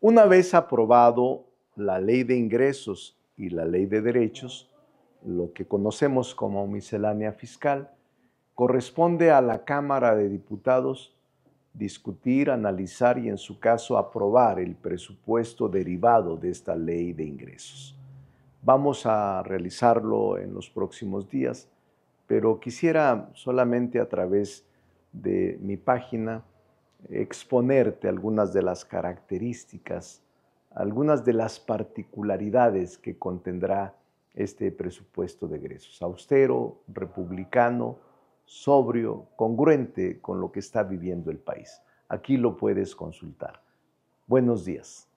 Una vez aprobado la ley de ingresos y la ley de derechos, lo que conocemos como miscelánea fiscal, corresponde a la Cámara de Diputados discutir, analizar y en su caso aprobar el presupuesto derivado de esta ley de ingresos. Vamos a realizarlo en los próximos días, pero quisiera solamente a través de mi página exponerte algunas de las características, algunas de las particularidades que contendrá este presupuesto de egresos. Austero, republicano, sobrio, congruente con lo que está viviendo el país. Aquí lo puedes consultar. Buenos días.